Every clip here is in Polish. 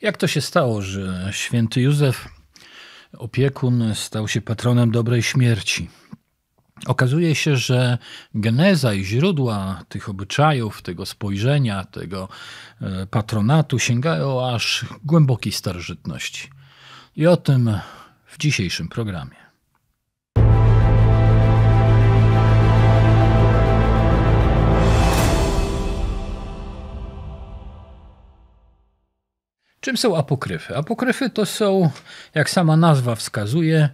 Jak to się stało, że święty Józef, opiekun, stał się patronem dobrej śmierci? Okazuje się, że geneza i źródła tych obyczajów, tego spojrzenia, tego e, patronatu sięgają aż głębokiej starożytności. I o tym w dzisiejszym programie. Czym są apokryfy? Apokryfy to są, jak sama nazwa wskazuje,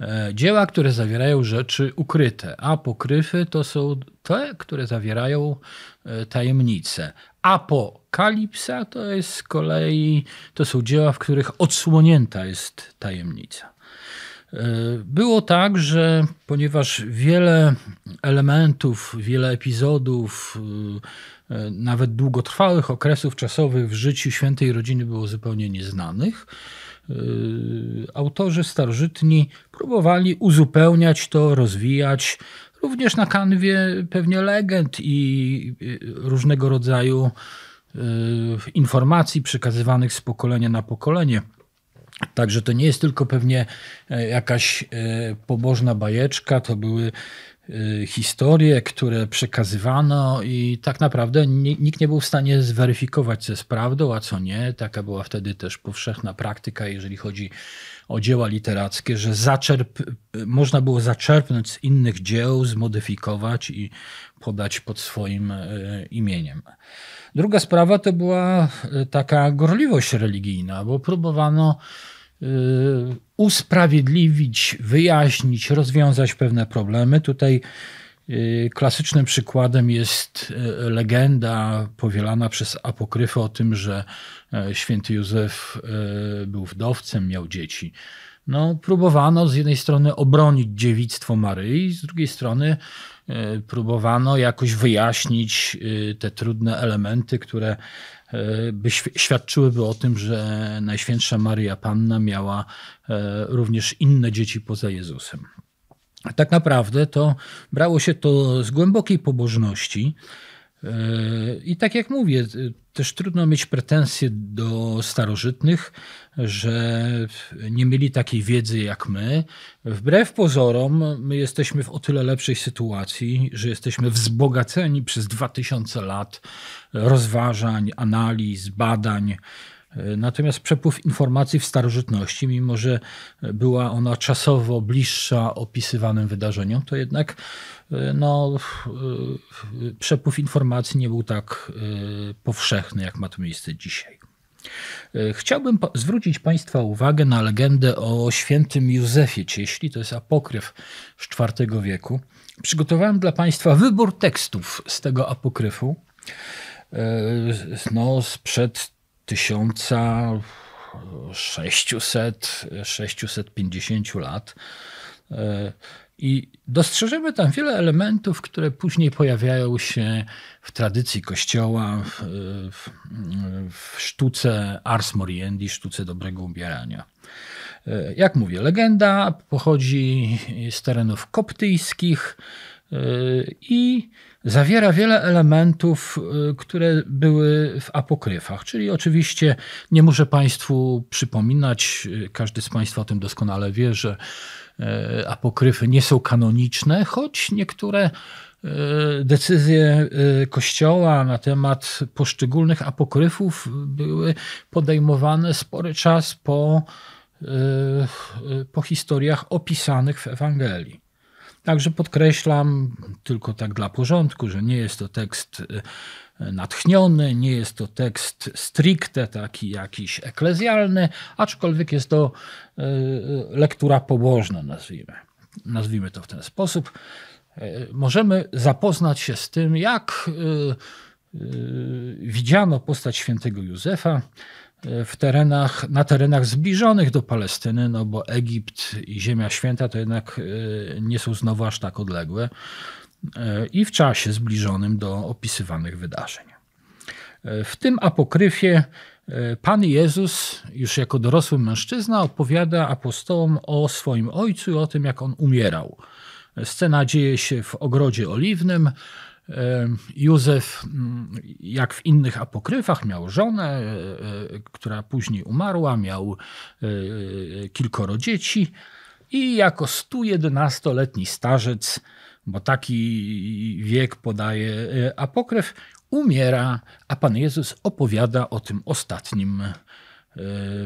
e, dzieła, które zawierają rzeczy ukryte. Apokryfy to są te, które zawierają e, tajemnice. Apokalipsa to jest z kolei, to są dzieła, w których odsłonięta jest tajemnica. Było tak, że ponieważ wiele elementów, wiele epizodów, e, nawet długotrwałych okresów czasowych w życiu świętej rodziny było zupełnie nieznanych, e, autorzy starożytni próbowali uzupełniać to, rozwijać, również na kanwie pewnie legend i e, różnego rodzaju informacji przekazywanych z pokolenia na pokolenie. Także to nie jest tylko pewnie e, jakaś e, pobożna bajeczka, to były e, historie, które przekazywano i tak naprawdę nikt nie był w stanie zweryfikować, co jest prawdą, a co nie. Taka była wtedy też powszechna praktyka, jeżeli chodzi o dzieła literackie, że zaczerp, można było zaczerpnąć z innych dzieł, zmodyfikować i podać pod swoim e, imieniem. Druga sprawa to była e, taka gorliwość religijna, bo próbowano e, usprawiedliwić, wyjaśnić, rozwiązać pewne problemy. Tutaj Klasycznym przykładem jest legenda powielana przez apokryfę o tym, że E, święty Józef e, był wdowcem, miał dzieci. No, próbowano z jednej strony obronić dziewictwo Maryi, z drugiej strony e, próbowano jakoś wyjaśnić te trudne elementy, które by świadczyłyby o tym, że Najświętsza Maria Panna miała również inne dzieci poza Jezusem. Tak naprawdę to brało się to z głębokiej pobożności, i tak jak mówię, też trudno mieć pretensje do starożytnych, że nie mieli takiej wiedzy jak my. Wbrew pozorom, my jesteśmy w o tyle lepszej sytuacji, że jesteśmy wzbogaceni przez 2000 lat rozważań, analiz, badań Natomiast przepływ informacji w starożytności, mimo że była ona czasowo bliższa opisywanym wydarzeniom, to jednak e, no, e, przepływ informacji nie był tak e, powszechny, jak ma to miejsce dzisiaj. Chciałbym zwrócić Państwa uwagę na legendę o świętym Józefie Cieśli, to jest apokryf z IV wieku. Przygotowałem dla Państwa wybór tekstów z tego apokryfu no, sprzed 1600-650 lat. I dostrzeżemy tam wiele elementów, które później pojawiają się w tradycji kościoła, w, w, w sztuce ars moriendi, sztuce dobrego ubierania. Jak mówię, legenda pochodzi z terenów koptyjskich, Y, i zawiera wiele elementów, y, które były w apokryfach. Czyli oczywiście nie muszę Państwu przypominać, y, każdy z Państwa o tym doskonale wie, że apokryfy nie są kanoniczne, choć niektóre decyzje Kościoła na temat poszczególnych apokryfów były podejmowane spory czas po, po historiach opisanych w Ewangelii. Także podkreślam, tylko tak dla porządku, że nie jest to tekst y, natchniony, nie jest to tekst stricte taki jakiś eklezjalny, aczkolwiek jest to y, y, lektura pobożna, nazwijmy. Nazwijmy to w ten sposób. Możemy zapoznać się z tym, jak widziano postać świętego Józefa w terenach, na terenach zbliżonych do Palestyny, no bo Egipt i Ziemia Święta to jednak e, nie są znowu aż tak odległe e, i w czasie zbliżonym do opisywanych wydarzeń. E, w tym apokryfie Pan Jezus, już jako dorosły mężczyzna, opowiada apostołom o swoim ojcu i o tym, jak on umierał. Scena dzieje się w ogrodzie oliwnym. Józef, mm, jak w innych apokryfach, miał żonę, e, e, która później umarła, miał e, kilkoro dzieci i jako 111-letni starzec, bo taki wiek podaje apokryf, umiera, a Pan Jezus opowiada o tym ostatnim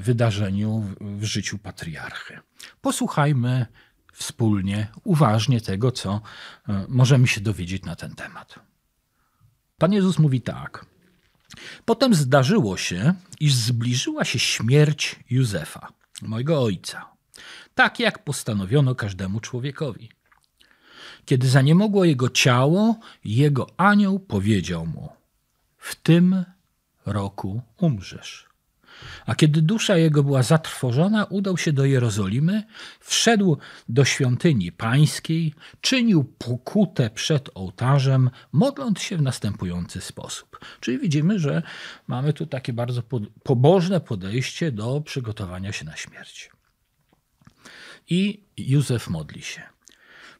wydarzeniu w życiu patriarchy. Posłuchajmy wspólnie, uważnie tego, co e, możemy się dowiedzieć na ten temat. Pan Jezus mówi tak. Potem zdarzyło się, iż zbliżyła się śmierć Józefa, mojego ojca, tak jak postanowiono każdemu człowiekowi. Kiedy zaniemogło jego ciało, jego anioł powiedział mu: W tym roku umrzesz. A kiedy dusza jego była zatrwożona, udał się do Jerozolimy, wszedł do świątyni pańskiej, czynił pokutę przed ołtarzem, modląc się w następujący sposób. Czyli widzimy, że mamy tu takie bardzo pobożne podejście do przygotowania się na śmierć. I Józef modli się.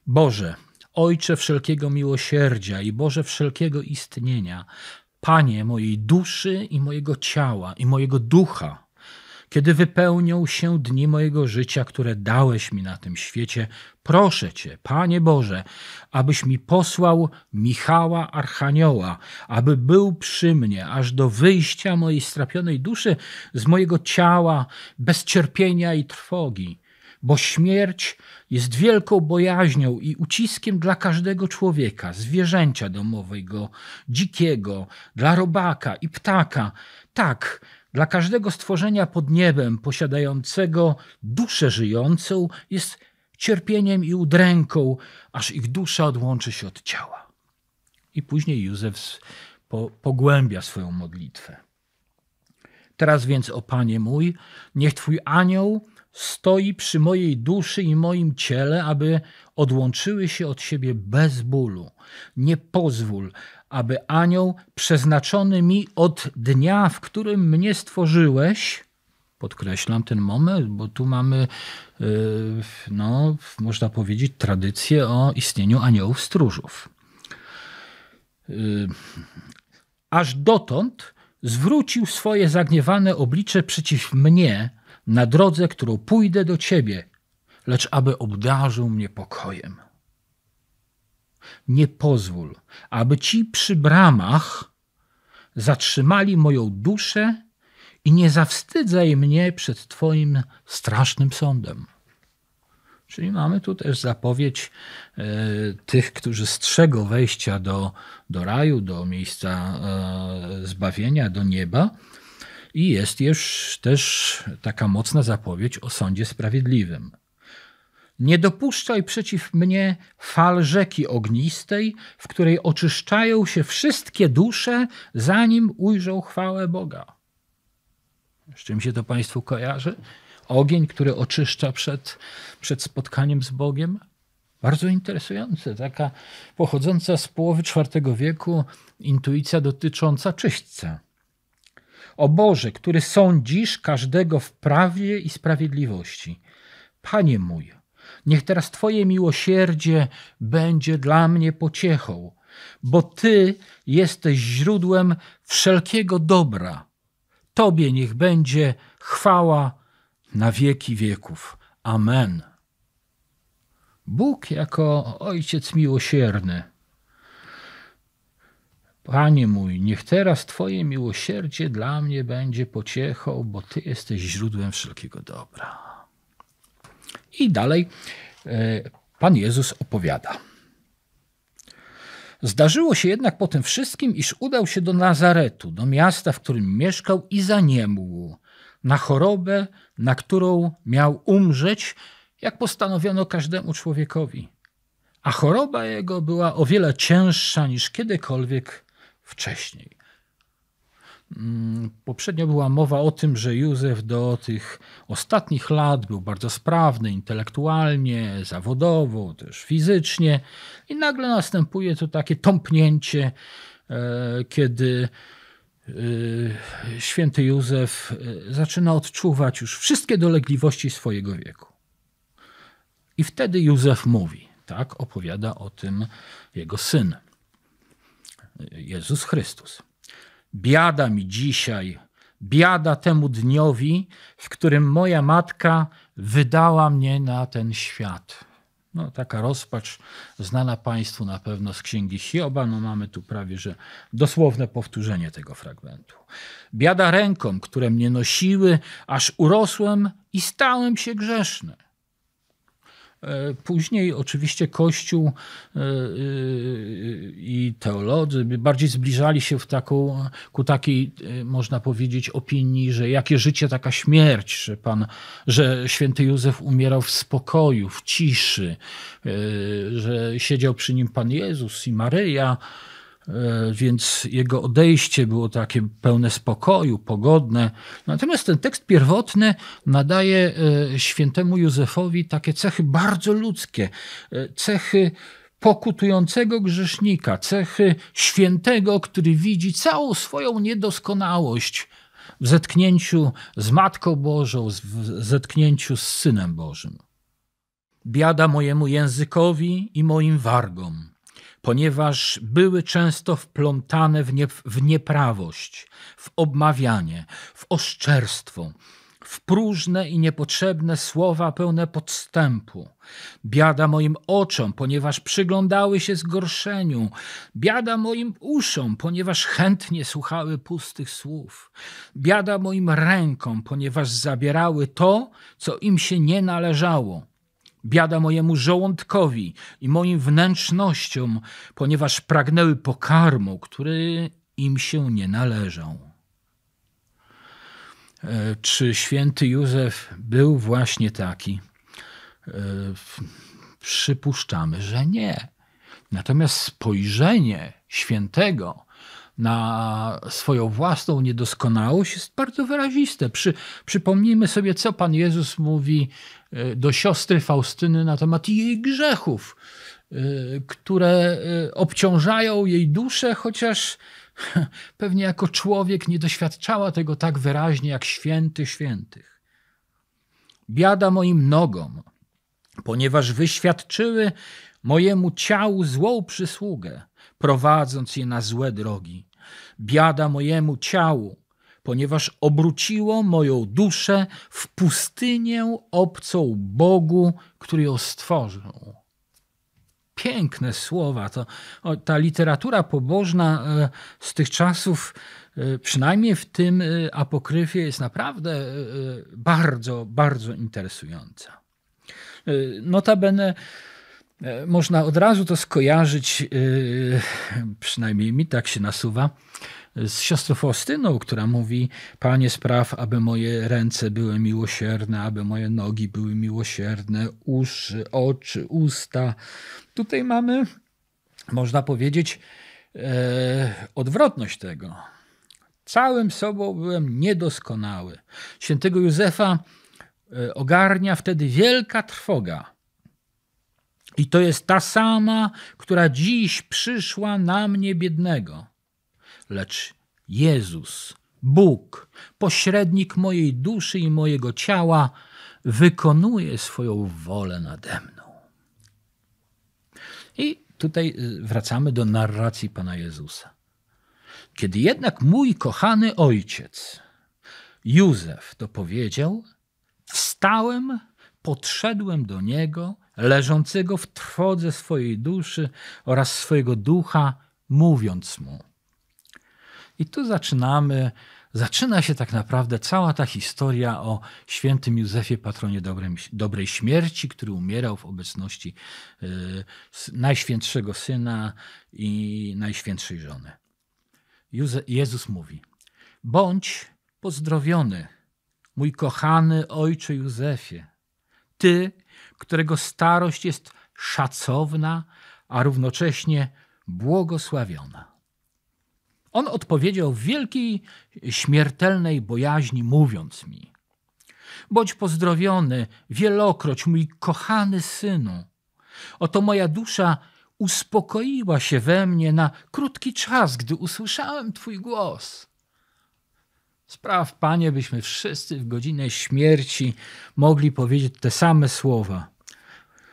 Boże, Ojcze wszelkiego miłosierdzia i Boże wszelkiego istnienia, Panie mojej duszy i mojego ciała i mojego ducha, kiedy wypełnią się dni mojego życia, które dałeś mi na tym świecie, proszę Cię, Panie Boże, abyś mi posłał Michała Archanioła, aby był przy mnie aż do wyjścia mojej strapionej duszy z mojego ciała bez cierpienia i trwogi bo śmierć jest wielką bojaźnią i uciskiem dla każdego człowieka, zwierzęcia domowego, dzikiego, dla robaka i ptaka. Tak, dla każdego stworzenia pod niebem posiadającego duszę żyjącą jest cierpieniem i udręką, aż ich dusza odłączy się od ciała. I później Józef po, pogłębia swoją modlitwę. Teraz więc, o Panie mój, niech Twój anioł stoi przy mojej duszy i moim ciele, aby odłączyły się od siebie bez bólu. Nie pozwól, aby anioł przeznaczony mi od dnia, w którym mnie stworzyłeś, podkreślam ten moment, bo tu mamy, y, no, można powiedzieć, tradycję o istnieniu aniołów stróżów. Y, aż dotąd zwrócił swoje zagniewane oblicze przeciw mnie, na drodze, którą pójdę do Ciebie, lecz aby obdarzył mnie pokojem. Nie pozwól, aby ci przy bramach zatrzymali moją duszę i nie zawstydzaj mnie przed Twoim strasznym sądem. Czyli mamy tu też zapowiedź e, tych, którzy strzegą wejścia do, do raju, do miejsca e, zbawienia, do nieba, i jest już też taka mocna zapowiedź o sądzie sprawiedliwym. Nie dopuszczaj przeciw mnie fal rzeki ognistej, w której oczyszczają się wszystkie dusze, zanim ujrzą chwałę Boga. Z czym się to Państwu kojarzy? Ogień, który oczyszcza przed, przed spotkaniem z Bogiem? Bardzo interesujące, taka pochodząca z połowy IV wieku intuicja dotycząca czyśćca. O Boże, który sądzisz każdego w prawie i sprawiedliwości. Panie mój, niech teraz Twoje miłosierdzie będzie dla mnie pociechą, bo Ty jesteś źródłem wszelkiego dobra. Tobie niech będzie chwała na wieki wieków. Amen. Bóg jako Ojciec miłosierny Panie mój, niech teraz Twoje miłosierdzie dla mnie będzie pociechą, bo Ty jesteś źródłem wszelkiego dobra. I dalej e, Pan Jezus opowiada. Zdarzyło się jednak po tym wszystkim, iż udał się do Nazaretu, do miasta, w którym mieszkał i zaniemłł na chorobę, na którą miał umrzeć, jak postanowiono każdemu człowiekowi. A choroba jego była o wiele cięższa niż kiedykolwiek wcześniej. Mm, poprzednio była mowa o tym, że Józef do tych ostatnich lat był bardzo sprawny intelektualnie, zawodowo, też fizycznie, i nagle następuje to takie tąpnięcie, e, kiedy e, święty Józef e, zaczyna odczuwać już wszystkie dolegliwości swojego wieku. I wtedy Józef mówi, tak opowiada o tym jego syn. Jezus Chrystus. Biada mi dzisiaj, biada temu dniowi, w którym moja matka wydała mnie na ten świat. No, taka rozpacz znana Państwu na pewno z księgi Hioba. No, mamy tu prawie że dosłowne powtórzenie tego fragmentu. Biada rękom, które mnie nosiły, aż urosłem i stałem się grzeszny. E, później oczywiście Kościół e, e, i teolodzy bardziej zbliżali się w taką, ku takiej, można powiedzieć, opinii, że jakie życie, taka śmierć, że, pan, że święty Józef umierał w spokoju, w ciszy, że siedział przy nim Pan Jezus i Maryja. E, więc jego odejście było takie pełne spokoju, pogodne. Natomiast ten tekst pierwotny nadaje e, świętemu Józefowi takie cechy bardzo ludzkie, e, cechy pokutującego grzesznika, cechy świętego, który widzi całą swoją niedoskonałość w zetknięciu z Matką Bożą, w zetknięciu z Synem Bożym. Biada mojemu językowi i moim wargom ponieważ były często wplątane w, nie, w nieprawość, w obmawianie, w oszczerstwo, w próżne i niepotrzebne słowa pełne podstępu. Biada moim oczom, ponieważ przyglądały się zgorszeniu. Biada moim uszom, ponieważ chętnie słuchały pustych słów. Biada moim rękom, ponieważ zabierały to, co im się nie należało biada mojemu żołądkowi i moim wnętrznościom, ponieważ pragnęły pokarmu, który im się nie należał. E, czy święty Józef był właśnie taki? E, przypuszczamy, że nie. Natomiast spojrzenie świętego na swoją własną niedoskonałość jest bardzo wyraziste. Przy, przypomnijmy sobie, co Pan Jezus mówi E, do siostry Faustyny na temat jej grzechów, e, które e, obciążają jej duszę, chociaż pewnie jako człowiek nie doświadczała tego tak wyraźnie jak święty świętych. Biada moim nogom, ponieważ wyświadczyły mojemu ciału złą przysługę, prowadząc je na złe drogi. Biada mojemu ciału, ponieważ obróciło moją duszę w pustynię obcą Bogu, który ją stworzył. Piękne słowa. To, o, ta literatura pobożna e, z tych czasów, e, przynajmniej w tym e, apokryfie, jest naprawdę bardzo, bardzo interesująca. Notabene E, można od razu to skojarzyć, e, przynajmniej mi tak się nasuwa, z siostrą Faustyną, która mówi: Panie, spraw, aby moje ręce były miłosierne, aby moje nogi były miłosierne, uszy, oczy, usta. Tutaj mamy, można powiedzieć, e, odwrotność tego. Całym sobą byłem niedoskonały. Świętego Józefa ogarnia wtedy wielka trwoga i to jest ta sama, która dziś przyszła na mnie biednego. Lecz Jezus, Bóg, pośrednik mojej duszy i mojego ciała, wykonuje swoją wolę nade mną. I tutaj y, wracamy do narracji Pana Jezusa. Kiedy jednak mój kochany ojciec, Józef, to powiedział, wstałem, podszedłem do niego leżącego w trwodze swojej duszy oraz swojego ducha, mówiąc mu. I tu zaczynamy, zaczyna się tak naprawdę cała ta historia o świętym Józefie, patronie dobrej, dobrej śmierci, który umierał w obecności y, najświętszego syna i najświętszej żony. Jezus mówi: Bądź pozdrowiony, mój kochany ojcze Józefie ty, którego starość jest szacowna, a równocześnie błogosławiona. On odpowiedział w wielkiej śmiertelnej bojaźni, mówiąc mi: Bądź pozdrowiony wielokroć, mój kochany synu. Oto moja dusza uspokoiła się we mnie na krótki czas, gdy usłyszałem Twój głos. Spraw, Panie, byśmy wszyscy w godzinę śmierci mogli powiedzieć te same słowa.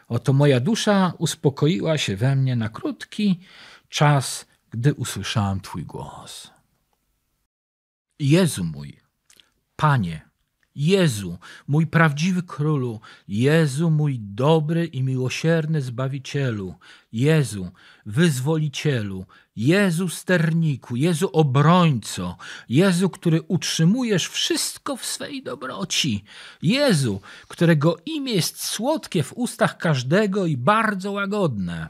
Oto moja dusza uspokoiła się we mnie na krótki czas, gdy usłyszałam Twój głos. Jezu mój, Panie, Jezu, mój prawdziwy królu, Jezu, mój dobry i miłosierny zbawicielu, Jezu, wyzwolicielu, Jezu sterniku, Jezu obrońco, Jezu, który utrzymujesz wszystko w swej dobroci, Jezu, którego imię jest słodkie w ustach każdego i bardzo łagodne.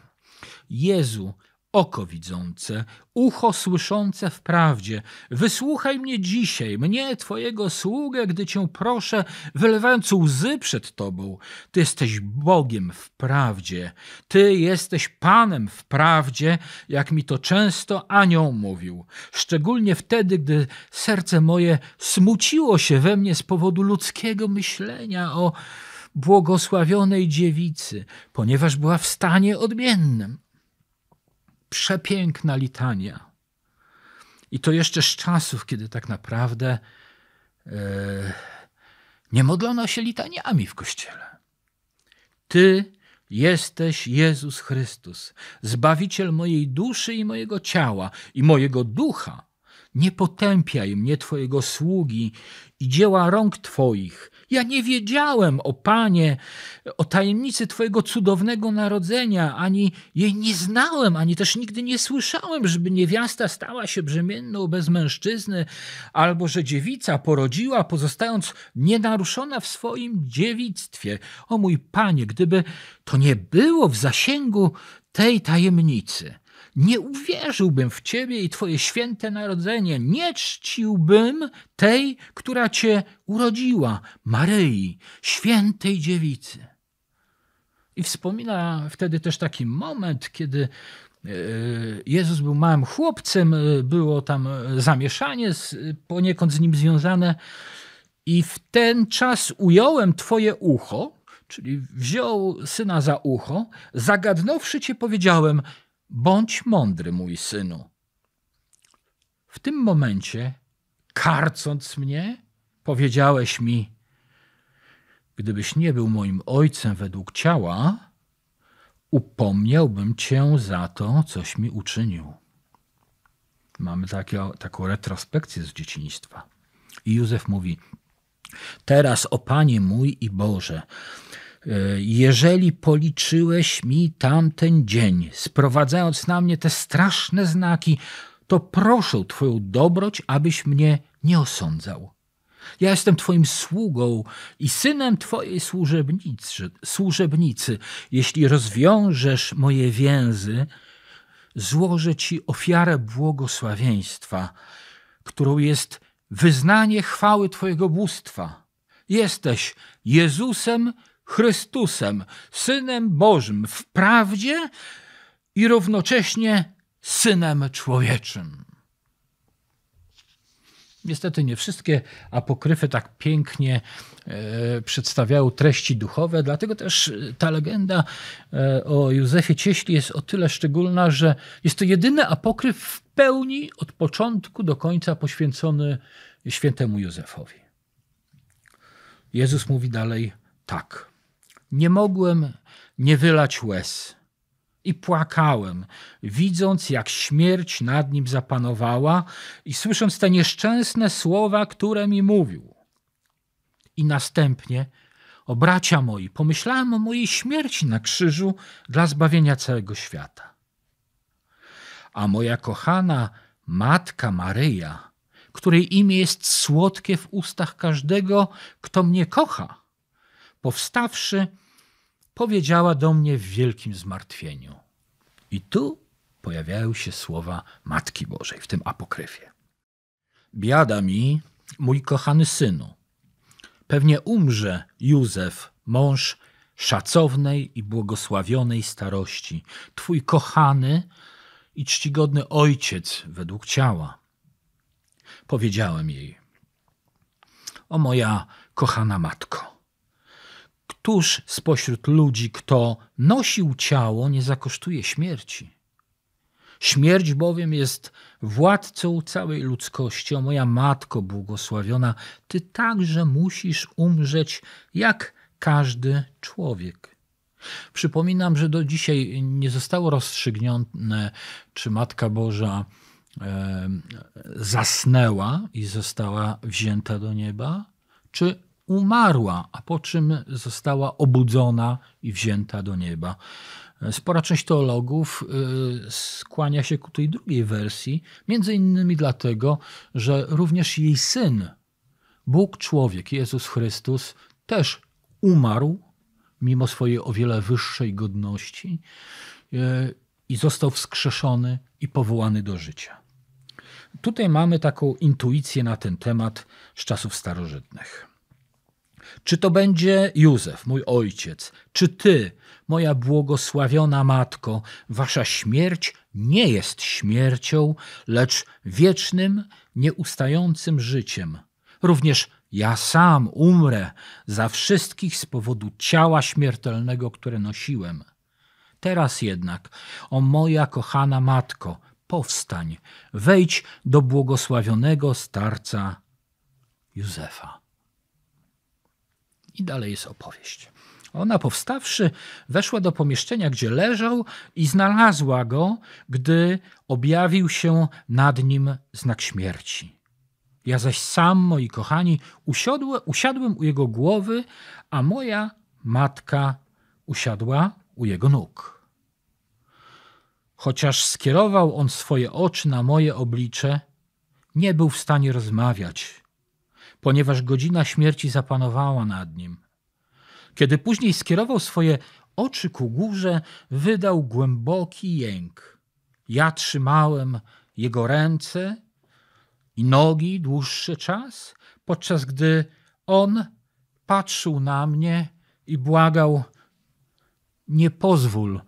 Jezu, oko widzące, ucho słyszące wprawdzie. Wysłuchaj mnie dzisiaj, mnie, Twojego sługę, gdy Cię proszę, wylewając łzy przed Tobą. Ty jesteś Bogiem w prawdzie, Ty jesteś Panem w prawdzie, jak mi to często anioł mówił. Szczególnie wtedy, gdy serce moje smuciło się we mnie z powodu ludzkiego myślenia o błogosławionej dziewicy, ponieważ była w stanie odmiennym przepiękna litania. I to jeszcze z czasów, kiedy tak naprawdę e, nie modlono się litaniami w kościele. Ty jesteś Jezus Chrystus, Zbawiciel mojej duszy i mojego ciała i mojego ducha nie potępiaj mnie, Twojego sługi i dzieła rąk Twoich. Ja nie wiedziałem, o Panie, o tajemnicy Twojego cudownego narodzenia, ani jej nie znałem, ani też nigdy nie słyszałem, żeby niewiasta stała się brzemienną bez mężczyzny, albo że dziewica porodziła, pozostając nienaruszona w swoim dziewictwie. O mój Panie, gdyby to nie było w zasięgu tej tajemnicy nie uwierzyłbym w Ciebie i Twoje święte narodzenie, nie czciłbym tej, która Cię urodziła, Maryi, świętej dziewicy. I wspomina wtedy też taki moment, kiedy e, Jezus był małym chłopcem, e, było tam e, zamieszanie z, poniekąd z nim związane. I w ten czas ująłem Twoje ucho, czyli wziął syna za ucho, zagadnąwszy Cię, powiedziałem: Bądź mądry, mój synu. W tym momencie, karcąc mnie, powiedziałeś mi: Gdybyś nie był moim ojcem według ciała, upomniałbym cię za to, coś mi uczynił. Mamy takie, taką retrospekcję z dzieciństwa. I Józef mówi: Teraz, o Panie mój i Boże, E, jeżeli policzyłeś mi tamten dzień, sprowadzając na mnie te straszne znaki, to proszę Twoją dobroć, abyś mnie nie osądzał. Ja jestem Twoim sługą i synem Twojej służebnicy. służebnicy. Jeśli rozwiążesz moje więzy, złożę Ci ofiarę błogosławieństwa, którą jest wyznanie chwały Twojego bóstwa. Jesteś Jezusem, Chrystusem, Synem Bożym, w prawdzie i równocześnie Synem Człowieczym. Niestety nie wszystkie apokryfy tak pięknie e, przedstawiały treści duchowe, dlatego też e, ta legenda e, o Józefie Cieśli jest o tyle szczególna, że jest to jedyny apokryf w pełni od początku do końca poświęcony świętemu Józefowi. Jezus mówi dalej tak nie mogłem nie wylać łez. I płakałem, widząc, jak śmierć nad nim zapanowała i słysząc te nieszczęsne słowa, które mi mówił. I następnie, o bracia moi, pomyślałem o mojej śmierci na krzyżu dla zbawienia całego świata. A moja kochana matka Maryja, której imię jest słodkie w ustach każdego, kto mnie kocha, powstawszy, powiedziała do mnie w wielkim zmartwieniu. I tu pojawiają się słowa Matki Bożej w tym apokryfie. Biada mi, mój kochany synu. Pewnie umrze Józef, mąż szacownej i błogosławionej starości, twój kochany i czcigodny ojciec według ciała. Powiedziałem jej: O moja kochana matko, Któż spośród ludzi, kto nosił ciało, nie zakosztuje śmierci? Śmierć bowiem jest władcą całej ludzkości, o moja matko błogosławiona, ty także musisz umrzeć jak każdy człowiek. Przypominam, że do dzisiaj nie zostało rozstrzygnione, czy Matka Boża zasnęła i została wzięta do nieba, czy umarła, a po czym została obudzona i wzięta do nieba. Spora część teologów y, skłania się ku tej drugiej wersji, między innymi dlatego, że również jej syn, Bóg człowiek, Jezus Chrystus, też umarł mimo swojej o wiele wyższej godności y, i został wskrzeszony i powołany do życia. Tutaj mamy taką intuicję na ten temat z czasów starożytnych. Czy to będzie Józef, mój ojciec, czy ty, moja błogosławiona matko, wasza śmierć nie jest śmiercią, lecz wiecznym, nieustającym życiem. Również ja sam umrę za wszystkich z powodu ciała śmiertelnego, które nosiłem. Teraz jednak, o moja kochana matko, powstań, wejdź do błogosławionego starca Józefa. I dalej jest opowieść. Ona powstawszy, weszła do pomieszczenia, gdzie leżał i znalazła go, gdy objawił się nad nim znak śmierci. Ja zaś sam, moi kochani, usiadłem, usiadłem u jego głowy, a moja matka usiadła u jego nóg. Chociaż skierował on swoje oczy na moje oblicze, nie był w stanie rozmawiać ponieważ godzina śmierci zapanowała nad nim. Kiedy później skierował swoje oczy ku górze, wydał głęboki jęk. Ja trzymałem jego ręce i nogi dłuższy czas, podczas gdy on patrzył na mnie i błagał: Nie pozwól,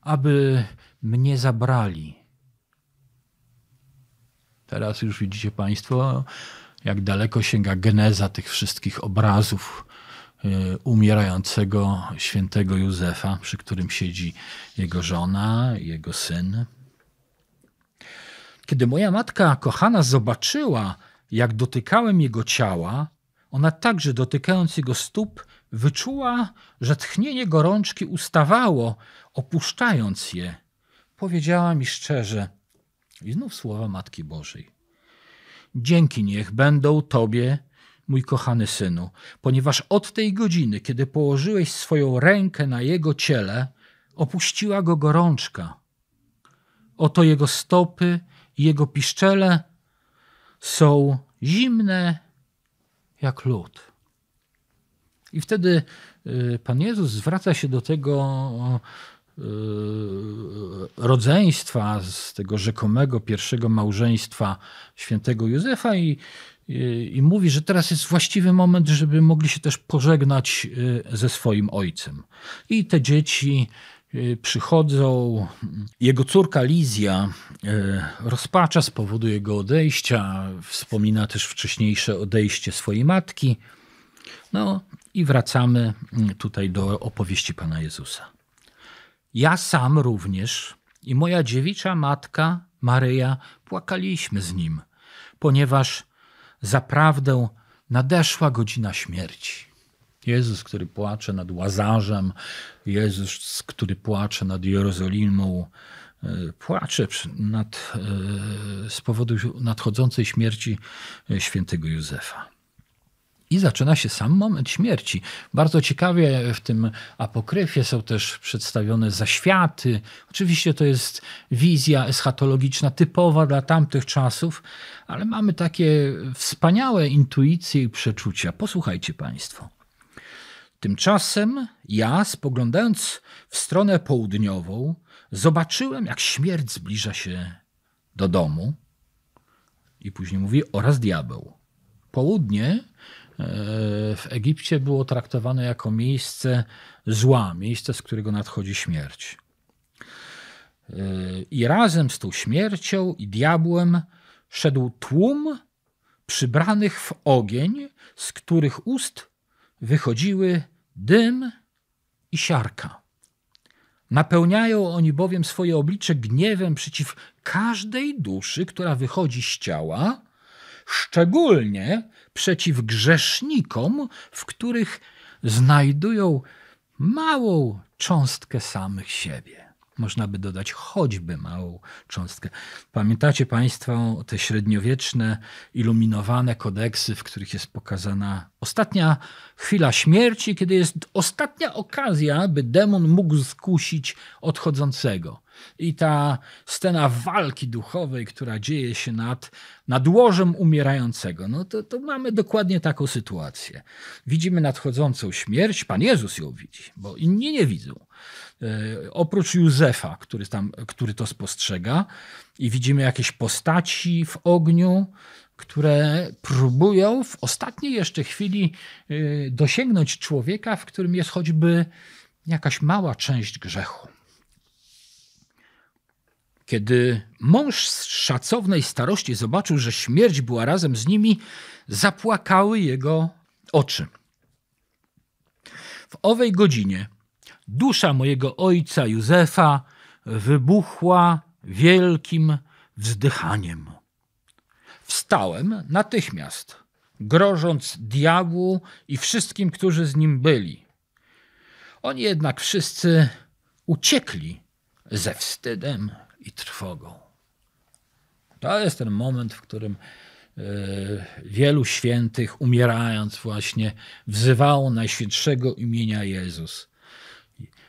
aby mnie zabrali. Teraz już widzicie Państwo, jak daleko sięga geneza tych wszystkich obrazów y, umierającego świętego Józefa, przy którym siedzi jego żona, jego syn. Kiedy moja matka kochana zobaczyła, jak dotykałem jego ciała, ona także dotykając jego stóp, wyczuła, że tchnienie gorączki ustawało, opuszczając je. Powiedziała mi szczerze, i znów słowa Matki Bożej. Dzięki niech będą Tobie, mój kochany synu, ponieważ od tej godziny, kiedy położyłeś swoją rękę na jego ciele, opuściła go gorączka. Oto jego stopy i jego piszczele są zimne jak lód. I wtedy y, Pan Jezus zwraca się do tego Y, rodzeństwa, z tego rzekomego pierwszego małżeństwa świętego Józefa i, i, y, i mówi, że teraz jest właściwy moment, żeby mogli się też pożegnać y, ze swoim ojcem. I te dzieci przychodzą. Jego córka Lizja rozpacza z powodu jego odejścia, wspomina też wcześniejsze odejście swojej matki. No i wracamy tutaj do opowieści Pana Jezusa. Ja sam również i moja dziewicza matka Maryja płakaliśmy z nim, ponieważ zaprawdę nadeszła godzina śmierci. Jezus, który płacze nad Łazarzem, Jezus, który płacze nad Jerozolimą, e, płacze nad, e, z powodu nadchodzącej śmierci e, świętego Józefa i zaczyna się sam moment śmierci. Bardzo ciekawie w tym apokryfie są też przedstawione zaświaty. Oczywiście to jest wizja eschatologiczna typowa dla tamtych czasów, ale mamy takie wspaniałe intuicje i przeczucia. Posłuchajcie Państwo. Tymczasem ja, spoglądając w stronę południową, zobaczyłem, jak śmierć zbliża się do domu. I później mówi oraz diabeł. Południe E, w Egipcie było traktowane jako miejsce zła, miejsce, z którego nadchodzi śmierć. E, I razem z tą śmiercią i diabłem szedł tłum przybranych w ogień, z których ust wychodziły dym i siarka. Napełniają oni bowiem swoje oblicze gniewem przeciw każdej duszy, która wychodzi z ciała, szczególnie przeciw grzesznikom, w których znajdują małą cząstkę samych siebie. Można by dodać choćby małą cząstkę. Pamiętacie Państwo te średniowieczne, iluminowane kodeksy, w których jest pokazana ostatnia chwila śmierci, kiedy jest ostatnia okazja, by demon mógł skusić odchodzącego. I ta scena walki duchowej, która dzieje się nad, nad łożem umierającego, no to, to mamy dokładnie taką sytuację. Widzimy nadchodzącą śmierć, Pan Jezus ją widzi, bo inni nie widzą. E, oprócz Józefa, który, tam, który to spostrzega, i widzimy jakieś postaci w ogniu, które próbują w ostatniej jeszcze chwili e, dosięgnąć człowieka, w którym jest choćby jakaś mała część grzechu. Kiedy mąż z szacownej starości zobaczył, że śmierć była razem z nimi, zapłakały jego oczy. W owej godzinie dusza mojego ojca Józefa wybuchła wielkim wzdychaniem. Wstałem natychmiast, grożąc diabłu i wszystkim, którzy z nim byli. Oni jednak wszyscy uciekli ze wstydem i trwogą. To jest ten moment, w którym e, wielu świętych, umierając, właśnie wzywało najświętszego imienia Jezus.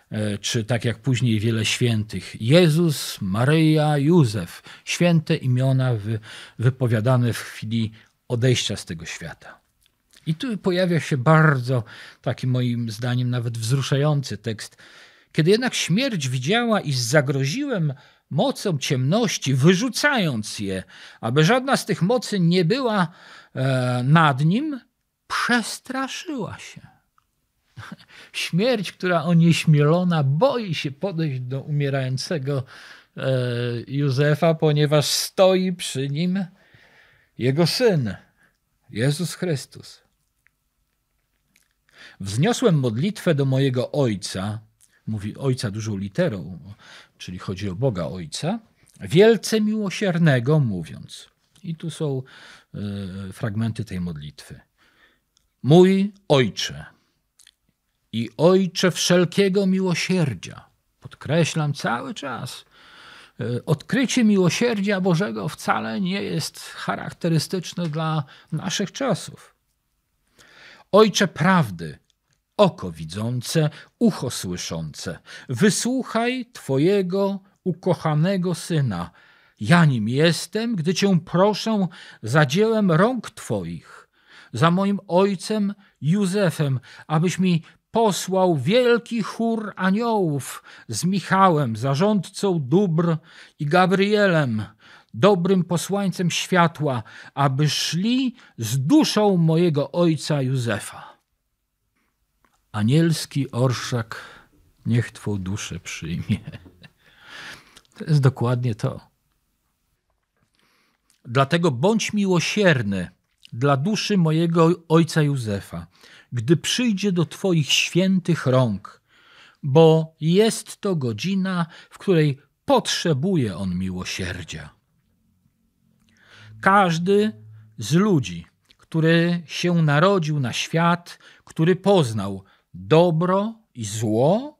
E, czy tak jak później wiele świętych, Jezus, Maryja, Józef, święte imiona wypowiadane w chwili odejścia z tego świata. I tu pojawia się bardzo, taki moim zdaniem, nawet wzruszający tekst kiedy jednak śmierć widziała, i zagroziłem mocą ciemności, wyrzucając je, aby żadna z tych mocy nie była e, nad nim, przestraszyła się. Śmierć, która onieśmielona boi się podejść do umierającego e, Józefa, ponieważ stoi przy nim jego syn, Jezus Chrystus. Wzniosłem modlitwę do mojego ojca, mówi Ojca dużą literą, czyli chodzi o Boga Ojca, wielce miłosiernego mówiąc. I tu są y, fragmenty tej modlitwy. Mój Ojcze i Ojcze wszelkiego miłosierdzia. Podkreślam cały czas. E, odkrycie miłosierdzia Bożego wcale nie jest charakterystyczne dla naszych czasów. Ojcze prawdy, oko widzące, ucho słyszące. Wysłuchaj Twojego ukochanego syna. Ja nim jestem, gdy Cię proszę za dziełem rąk Twoich, za moim ojcem Józefem, abyś mi posłał wielki chór aniołów z Michałem, zarządcą dóbr i Gabrielem, dobrym posłańcem światła, aby szli z duszą mojego ojca Józefa. Anielski orszak niech Twą duszę przyjmie. To jest dokładnie to. Dlatego bądź miłosierny dla duszy mojego ojca Józefa, gdy przyjdzie do Twoich świętych rąk, bo jest to godzina, w której potrzebuje on miłosierdzia. Każdy z ludzi, który się narodził na świat, który poznał dobro i zło?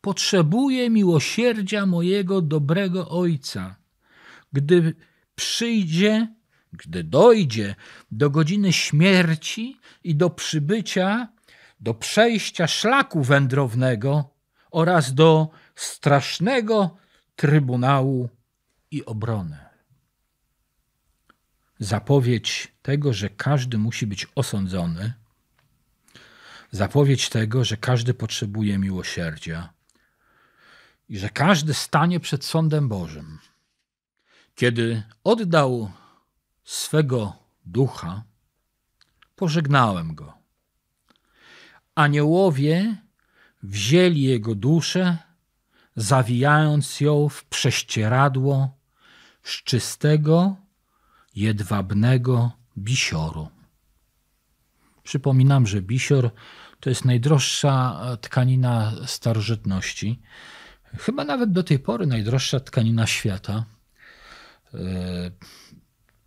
potrzebuje miłosierdzia mojego dobrego Ojca. Gdy przyjdzie, gdy dojdzie do godziny śmierci i do przybycia, do przejścia szlaku wędrownego oraz do strasznego trybunału i obrony. Zapowiedź tego, że każdy musi być osądzony – zapowiedź tego, że każdy potrzebuje miłosierdzia i że każdy stanie przed sądem Bożym. Kiedy oddał swego ducha, pożegnałem go. Aniołowie wzięli jego duszę, zawijając ją w prześcieradło z czystego, jedwabnego bisioru. Przypominam, że bisior to jest najdroższa e, tkanina starożytności. Chyba nawet do tej pory najdroższa tkanina świata. E,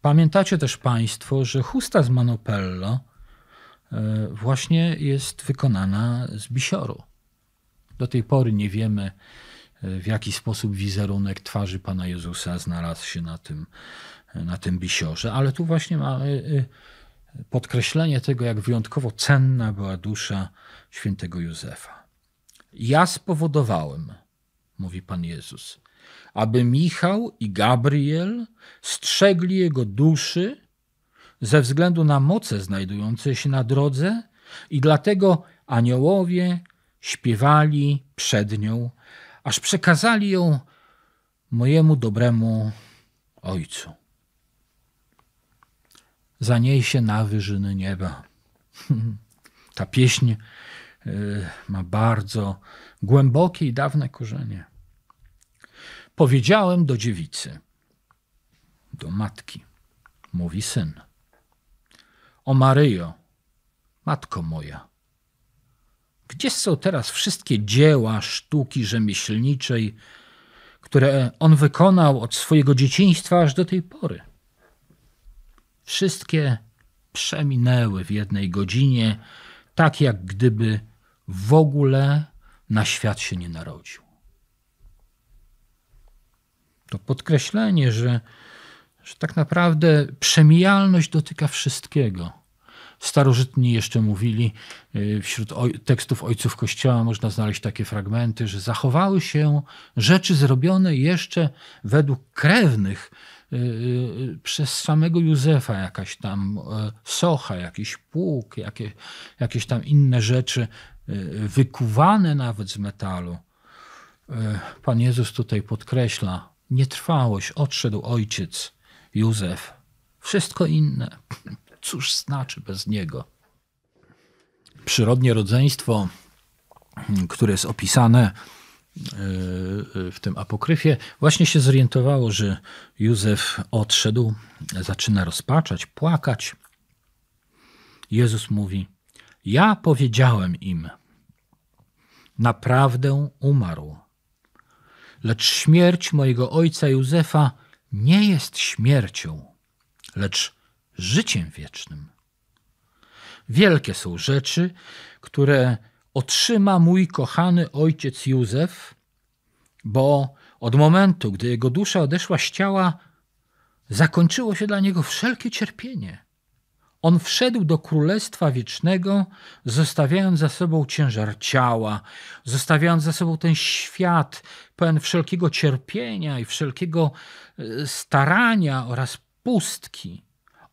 pamiętacie też Państwo, że chusta z Manopello e, właśnie jest wykonana z bisioru. Do tej pory nie wiemy, w jaki sposób wizerunek twarzy Pana Jezusa znalazł się na tym, na tym bisiorze, ale tu właśnie mamy podkreślenie tego, jak wyjątkowo cenna była dusza świętego Józefa. Ja spowodowałem, mówi Pan Jezus, aby Michał i Gabriel strzegli jego duszy ze względu na moce znajdujące się na drodze i dlatego aniołowie śpiewali przed nią, aż przekazali ją mojemu dobremu ojcu zaniesie na wyżyny nieba. Ta pieśń y, ma bardzo głębokie i dawne korzenie. Powiedziałem do dziewicy, do matki, mówi syn. O Maryjo, matko moja, gdzie są teraz wszystkie dzieła sztuki rzemieślniczej, które on wykonał od swojego dzieciństwa aż do tej pory? Wszystkie przeminęły w jednej godzinie, tak jak gdyby w ogóle na świat się nie narodził. To podkreślenie, że, że tak naprawdę przemijalność dotyka wszystkiego. Starożytni jeszcze mówili, y, wśród oj tekstów ojców Kościoła można znaleźć takie fragmenty, że zachowały się rzeczy zrobione jeszcze według krewnych Y, y, przez samego Józefa jakaś tam e, socha, jakiś pług, jakie, jakieś tam inne rzeczy y, wykuwane nawet z metalu. E, Pan Jezus tutaj podkreśla nietrwałość, odszedł ojciec Józef. Wszystko inne, cóż znaczy bez niego? Przyrodnie rodzeństwo, które jest opisane E, w tym apokryfie, właśnie się zorientowało, że Józef odszedł, zaczyna rozpaczać, płakać. Jezus mówi: Ja powiedziałem im, naprawdę umarł. Lecz śmierć mojego ojca Józefa nie jest śmiercią, lecz życiem wiecznym. Wielkie są rzeczy, które otrzyma mój kochany ojciec Józef, bo od momentu, gdy jego dusza odeszła z ciała, zakończyło się dla niego wszelkie cierpienie. On wszedł do Królestwa Wiecznego, zostawiając za sobą ciężar ciała, zostawiając za sobą ten świat pełen wszelkiego cierpienia i wszelkiego e, starania oraz pustki.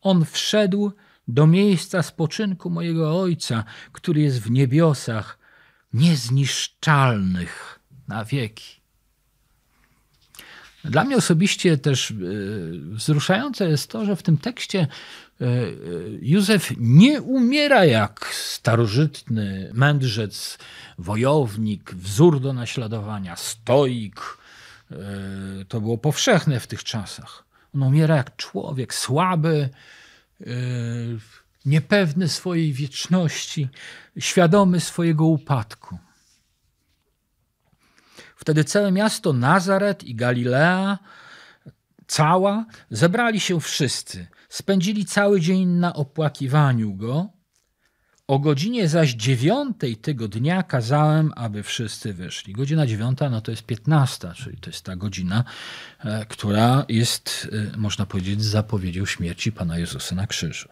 On wszedł do miejsca spoczynku mojego Ojca, który jest w niebiosach, niezniszczalnych na wieki. Dla mnie osobiście też e, wzruszające jest to, że w tym tekście e, e, Józef nie umiera jak starożytny mędrzec, wojownik, wzór do naśladowania, stoik. To było powszechne w tych czasach. On umiera jak człowiek słaby, E, niepewny swojej wieczności, świadomy swojego upadku. Wtedy całe miasto Nazaret i Galilea cała zebrali się wszyscy. Spędzili cały dzień na opłakiwaniu go o godzinie zaś dziewiątej tego dnia kazałem, aby wszyscy wyszli. Godzina dziewiąta no to jest piętnasta, czyli to jest ta godzina, e, która jest, e, można powiedzieć, zapowiedzią śmierci Pana Jezusa na krzyżu.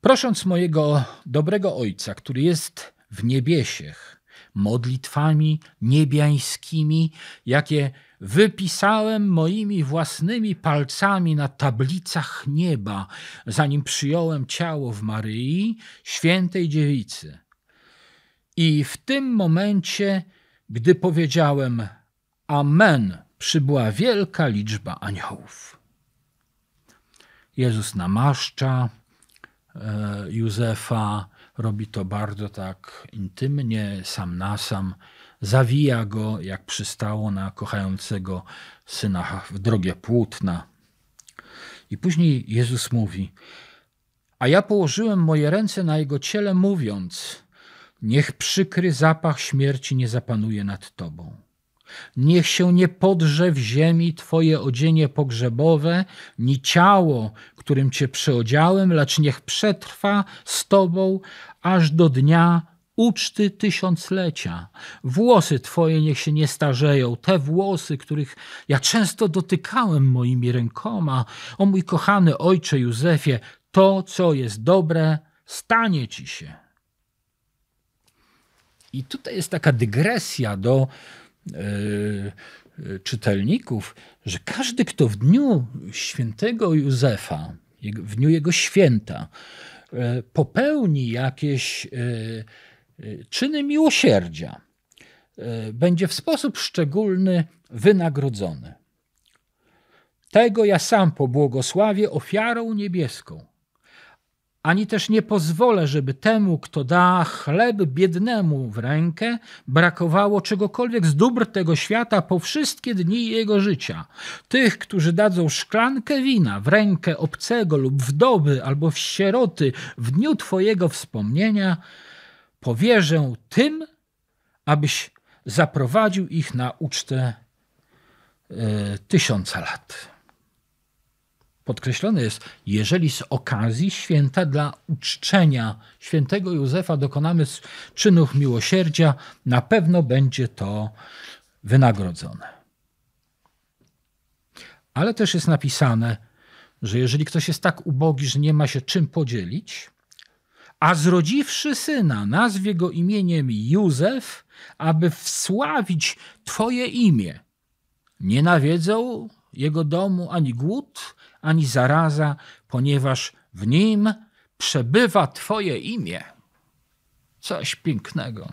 Prosząc mojego dobrego Ojca, który jest w niebiesiech, modlitwami niebiańskimi, jakie wypisałem moimi własnymi palcami na tablicach nieba, zanim przyjąłem ciało w Maryi, świętej dziewicy. I w tym momencie, gdy powiedziałem Amen, przybyła wielka liczba aniołów. Jezus namaszcza, E, Józefa. Robi to bardzo tak intymnie, sam na sam. Zawija go, jak przystało na kochającego syna w drogie płótna. I później Jezus mówi: A ja położyłem moje ręce na jego ciele, mówiąc: Niech przykry zapach śmierci nie zapanuje nad tobą. Niech się nie podrze w ziemi Twoje odzienie pogrzebowe, ni ciało, którym Cię przyodziałem, lecz niech przetrwa z Tobą aż do dnia uczty tysiąclecia. Włosy Twoje niech się nie starzeją, te włosy, których ja często dotykałem moimi rękoma. O mój kochany ojcze Józefie, to, co jest dobre, stanie Ci się. I tutaj jest taka dygresja do E, czytelników, że każdy, kto w dniu świętego Józefa, w dniu jego święta, e, popełni jakieś e, czyny miłosierdzia, będzie w sposób szczególny wynagrodzony. Tego ja sam pobłogosławię ofiarą niebieską, ani też nie pozwolę, żeby temu, kto da chleb biednemu w rękę, brakowało czegokolwiek z dóbr tego świata po wszystkie dni jego życia. Tych, którzy dadzą szklankę wina w rękę obcego lub wdowy albo w sieroty w dniu Twojego wspomnienia, powierzę tym, abyś zaprowadził ich na ucztę y, tysiąca lat podkreślone jest, jeżeli z okazji święta dla uczczenia świętego Józefa dokonamy czynów miłosierdzia, na pewno będzie to wynagrodzone. Ale też jest napisane, że jeżeli ktoś jest tak ubogi, że nie ma się czym podzielić, a zrodziwszy syna, nazwie go imieniem Józef, aby wsławić Twoje imię. Nie nawiedzą jego domu ani głód, ani zaraza, ponieważ w nim przebywa Twoje imię. Coś pięknego.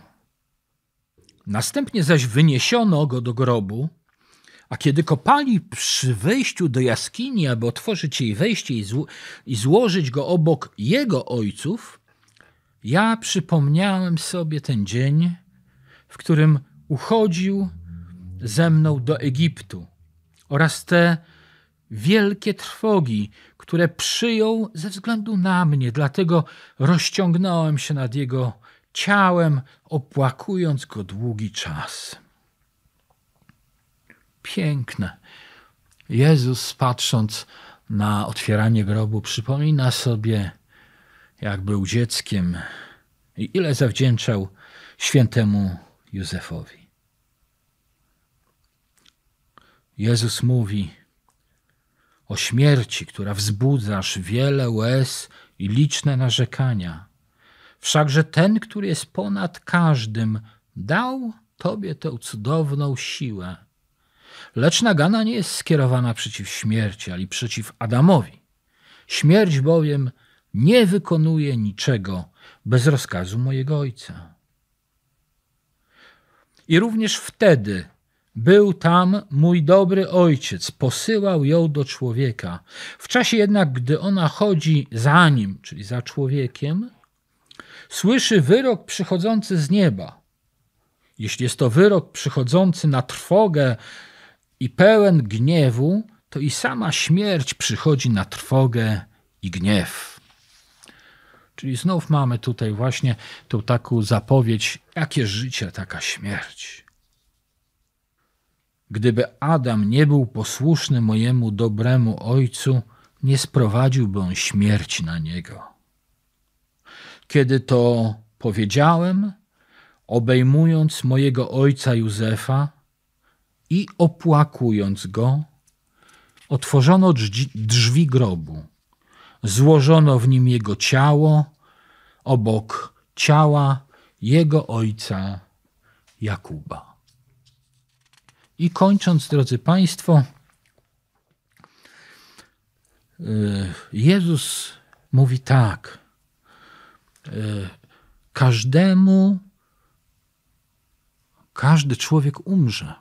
Następnie zaś wyniesiono go do grobu, a kiedy kopali przy wejściu do jaskini, aby otworzyć jej wejście i, zło i złożyć go obok jego ojców, ja przypomniałem sobie ten dzień, w którym uchodził ze mną do Egiptu oraz te wielkie trwogi, które przyjął ze względu na mnie, dlatego rozciągnąłem się nad jego ciałem, opłakując go długi czas. Piękne. Jezus, patrząc na otwieranie grobu, przypomina sobie, jak był dzieckiem i ile zawdzięczał świętemu Józefowi. Jezus mówi: o śmierci, która wzbudzasz wiele łez i liczne narzekania. Wszakże ten, który jest ponad każdym, dał tobie tę cudowną siłę. Lecz nagana nie jest skierowana przeciw śmierci, ale przeciw Adamowi. Śmierć bowiem nie wykonuje niczego bez rozkazu mojego ojca. I również wtedy był tam mój dobry ojciec, posyłał ją do człowieka. W czasie jednak, gdy ona chodzi za nim, czyli za człowiekiem, słyszy wyrok przychodzący z nieba. Jeśli jest to wyrok przychodzący na trwogę i pełen gniewu, to i sama śmierć przychodzi na trwogę i gniew. Czyli znów mamy tutaj właśnie tą taką zapowiedź, jakie życie, taka śmierć. Gdyby Adam nie był posłuszny mojemu dobremu ojcu, nie sprowadziłby on śmierci na niego. Kiedy to powiedziałem, obejmując mojego ojca Józefa i opłakując go, otworzono drzwi, drzwi grobu. Złożono w nim jego ciało obok ciała jego ojca Jakuba. I kończąc, drodzy Państwo, y, Jezus mówi tak. Y, każdemu, każdy człowiek umrze.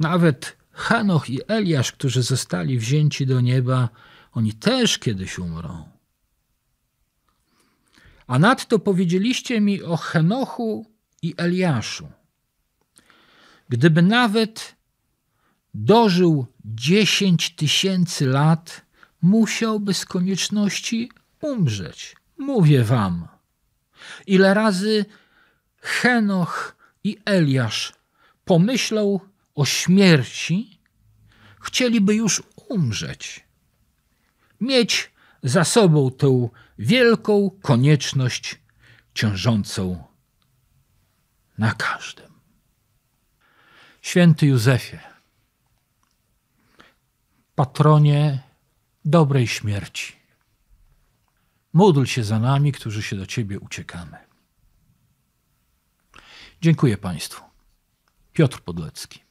Nawet Hanoch i Eliasz, którzy zostali wzięci do nieba, oni też kiedyś umrą. A nadto powiedzieliście mi o Henochu i Eliaszu. Gdyby nawet dożył 10 tysięcy lat, musiałby z konieczności umrzeć. Mówię wam. Ile razy Henoch i Eliasz pomyślał o śmierci, chcieliby już umrzeć. Mieć za sobą tę wielką konieczność ciążącą na każdym. Święty Józefie, patronie dobrej śmierci, módl się za nami, którzy się do Ciebie uciekamy. Dziękuję Państwu. Piotr Podlecki.